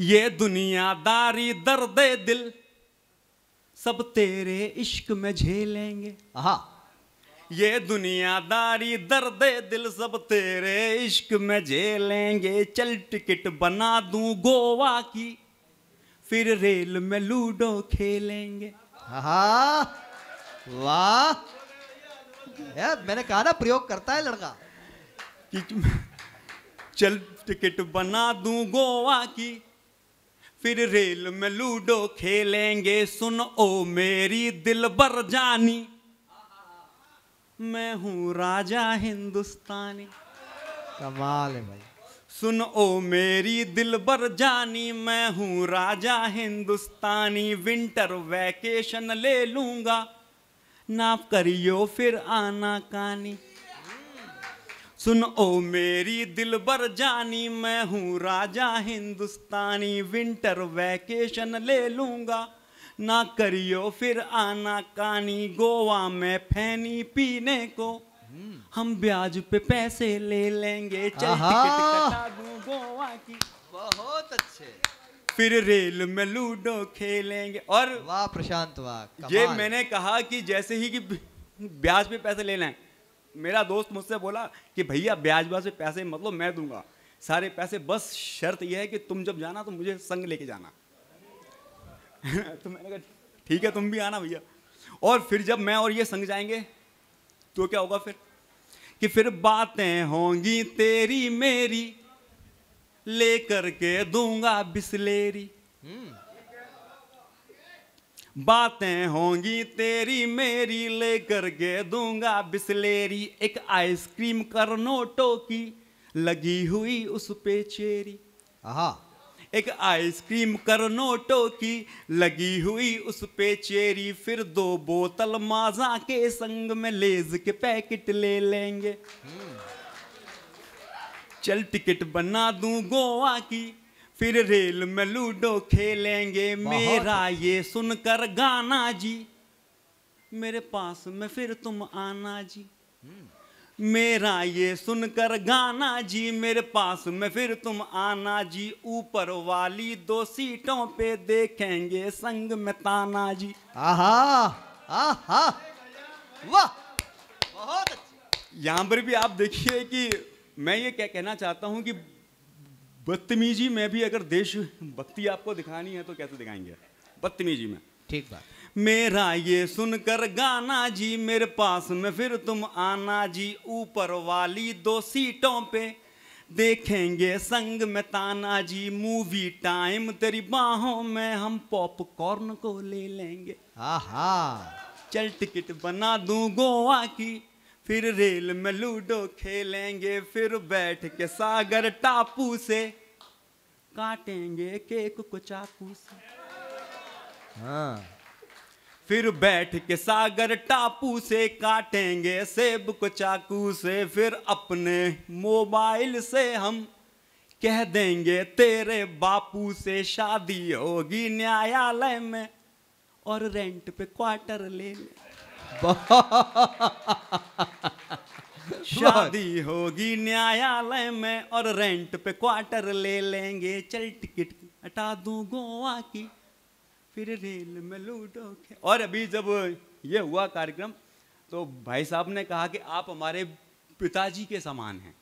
ये दुनियादारी दर्द दिल सब तेरे इश्क में झेलेंगे हा ये दुनियादारी दर्द दिल सब तेरे इश्क में झेलेंगे चल टिकट बना दूं गोवा की फिर रेल में लूडो खेलेंगे हा वाह यार मैंने कहा ना प्रयोग करता है लड़का चल टिकट बना दूं गोवा की फिर रेल में लूडो खेलेंगे सुन ओ मेरी दिल बर जानी मैं हूँ राजा हिंदुस्तानी कमाल है भाई सुन ओ मेरी दिल बर जानी मैं हूँ राजा हिंदुस्तानी विंटर वैकेशन ले लूंगा ना करियो फिर आना कानी सुन ओ मेरी दिल बर जानी मैं हूँ राजा हिंदुस्तानी विंटर वैकेशन ले लूँगा ना करियो फिर आना कानी गोवा में फैनी पीने को हम ब्याज पे पैसे ले लेंगे गोवा की बहुत अच्छे फिर रेल में लूडो खेलेंगे और वाह प्रशांत वाह ये मैंने कहा कि जैसे ही कि ब्याज पे पैसे लेना है मेरा दोस्त मुझसे बोला कि भैया ब्याज ब्याज से पैसे मतलब मैं दूंगा सारे पैसे बस शर्त यह है कि तुम जब जाना तो मुझे संग लेके जाना तो मैंने कहा ठीक है तुम भी आना भैया और फिर जब मैं और ये संग जाएंगे तो क्या होगा फिर कि फिर बातें होंगी तेरी मेरी लेकर के दूंगा बिस्लेरी hmm. हम्म। बातें होंगी तेरी मेरी लेकर के दूंगा बिस्लेरी एक आइसक्रीम कर नोटो की लगी हुई उस पे चेरी आहा एक आइसक्रीम कर नोटो की लगी हुई उस पे चेरी फिर दो बोतल माजा के संग में लेज के पैकेट ले लेंगे हम्म। चल टिकट बना दूं गोवा की फिर रेल में लूडो खेलेंगे मेरा ये सुनकर गाना जी मेरे पास में फिर तुम आना जी हम्म। मेरा ये सुनकर गाना जी मेरे पास में फिर तुम आना जी ऊपर वाली दो सीटों पे देखेंगे संग में ताना जी आहा आहा वाह बहुत यहाँ पर भी आप देखिए कि मैं ये क्या कहना चाहता हूँ कि बदतमीजी में भी अगर देश भक्ति आपको दिखानी है तो कैसे दिखाएंगे बदतमीजी में ठीक बात मेरा ये सुनकर गाना जी मेरे पास में फिर तुम आना जी ऊपर वाली दो सीटों पे देखेंगे संग में ताना जी मूवी टाइम तेरी बाहों में हम पॉपकॉर्न को ले लेंगे आहा चल टिकट बना दूं गोवा की फिर रेल में लूडो खेलेंगे फिर बैठ के सागर टापू से काटेंगे केक को चाकू से हाँ फिर बैठ के सागर टापू से काटेंगे सेब को चाकू से फिर अपने मोबाइल से हम कह देंगे तेरे बापू से शादी होगी न्यायालय में और रेंट पे क्वार्टर ले लें शादी होगी न्यायालय में और रेंट पे क्वार्टर ले लेंगे चल टिकट हटा दू गोवा की फिर रेल में लूटो और अभी जब ये हुआ कार्यक्रम तो भाई साहब ने कहा कि आप हमारे पिताजी के समान हैं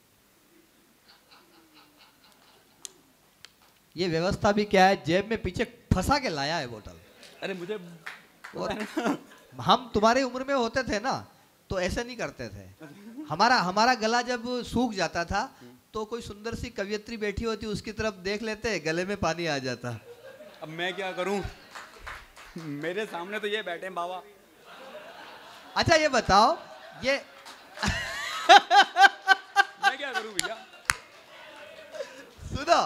ये व्यवस्था भी क्या है जेब में पीछे फंसा के लाया है बोतल अरे मुझे हम तुम्हारी उम्र में होते थे ना तो ऐसे नहीं करते थे हमारा हमारा गला जब सूख जाता था तो कोई सुंदर सी कवियत्री बैठी होती उसकी तरफ देख लेते गले में पानी आ जाता अब मैं क्या करूं मेरे सामने तो ये बैठे हैं बाबा अच्छा ये बताओ ये मैं क्या करूं भैया सुनो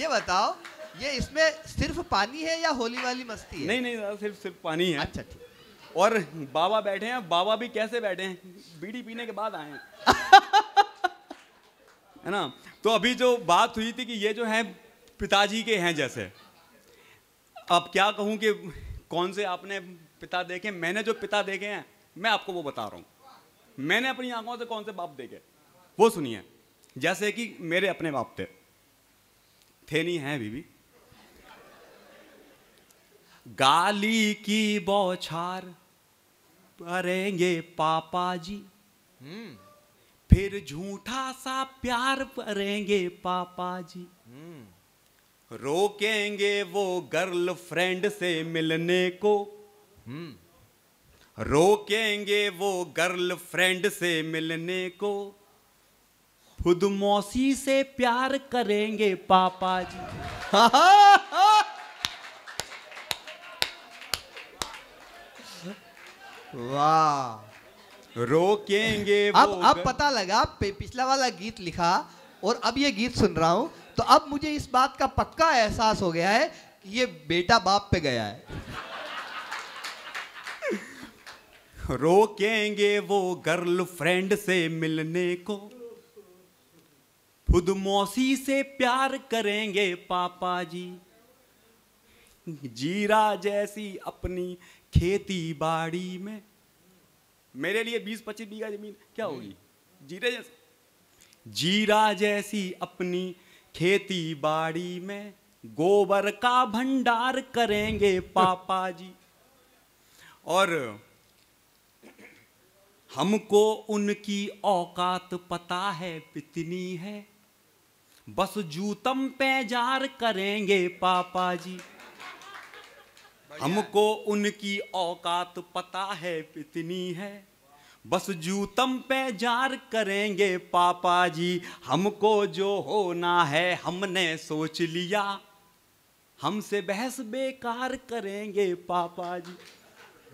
ये बताओ ये इसमें सिर्फ पानी है या होली वाली मस्ती है नहीं नहीं सिर्फ सिर्फ पानी है अच्छा ठीक और बाबा बैठे हैं बाबा भी कैसे बैठे हैं बीड़ी पीने के बाद आए हैं है ना तो अभी जो बात हुई थी कि ये जो है पिताजी के हैं जैसे अब क्या कहूँ कि कौन से आपने पिता देखे मैंने जो पिता देखे हैं मैं आपको वो बता रहा हूँ मैंने अपनी आंखों से कौन से बाप देखे वो सुनिए जैसे कि मेरे अपने बाप थे थे नहीं हैं बीबी गाली की बौछार करेंगे पापा जी hmm. हम्म। फिर झूठा सा प्यार करेंगे पापा जी hmm. हम्म। रोकेंगे वो गर्लफ्रेंड से मिलने को hmm. रोकेंगे वो गर्लफ्रेंड से मिलने को खुद मौसी से प्यार करेंगे पापा जी वाह रोकेंगे अब अब पता लगा पिछला वाला गीत लिखा और अब ये गीत सुन रहा हूं तो अब मुझे इस बात का पक्का एहसास हो गया है कि ये बेटा बाप पे गया है रोकेंगे वो गर्लफ्रेंड से मिलने को खुद मौसी से प्यार करेंगे पापा जी जीरा जैसी अपनी खेती बाड़ी में मेरे लिए बीस पच्चीस बीघा जमीन क्या होगी जीरे जैसे जीरा जैसी अपनी खेती बाड़ी में गोबर का भंडार करेंगे पापा जी और हमको उनकी औकात पता है कितनी है बस जूतम पैजार करेंगे पापा जी हमको उनकी औकात पता है इतनी है बस जूतम पे जार करेंगे पापा जी हमको जो होना है हमने सोच लिया हमसे बहस बेकार करेंगे पापा जी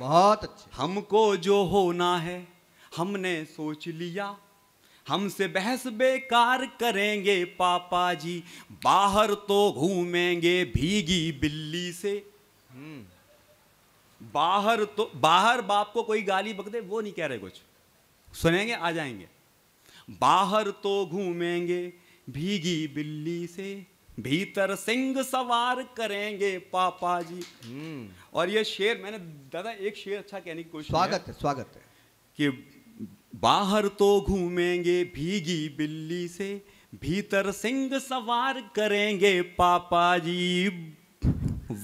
बहुत अच्छा हमको जो होना है हमने सोच लिया हमसे बहस बेकार करेंगे पापा जी बाहर तो घूमेंगे भीगी बिल्ली से हम्म। बाहर तो बाहर बाप को कोई गाली बक दे वो नहीं कह रहे कुछ सुनेंगे आ जाएंगे बाहर तो घूमेंगे भीगी बिल्ली से भीतर सिंह सवार करेंगे पापा जी हम्म। और ये शेर मैंने दादा एक शेर अच्छा कहने की कोशिश स्वागत है स्वागत है कि बाहर तो घूमेंगे भीगी बिल्ली से भीतर सिंह सवार करेंगे पापा जी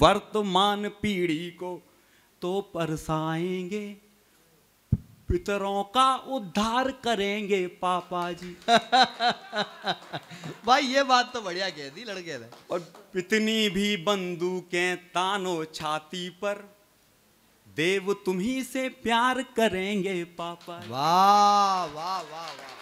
वर्तमान पीढ़ी को तो परसाएंगे पितरों का उद्धार करेंगे पापा जी भाई ये बात तो बढ़िया कह दी लड़के ने और पितनी भी बंदूकें तानो छाती पर देव तुम्ही से प्यार करेंगे पापा वाह वाह वाह वाह